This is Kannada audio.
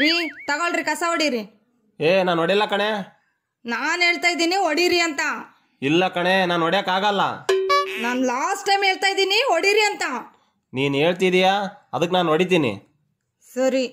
ರೀ ತಗೊಳ್ರಿ ಕಸ ಹೊಡೀರಿ ಏ ನಾನು ಹೊಡಿಲ್ಲ ಕಣೆ ನಾನು ಹೇಳ್ತಾ ಇದ್ದೀನಿ ಹೊಡೀರಿ ಅಂತ ಇಲ್ಲ ಕಣೆ ನಾನು ಹೊಡ್ಯಕ್ಕಾಗಲ್ಲ ನಾನು ಲಾಸ್ಟ್ ಟೈಮ್ ಹೇಳ್ತಾ ಇದ್ದೀನಿ ಹೊಡೀರಿ ಅಂತ ನೀನು ಹೇಳ್ತಿದೀಯಾ ಅದಕ್ಕೆ ನಾನು ಹೊಡಿತೀನಿ ಸರಿ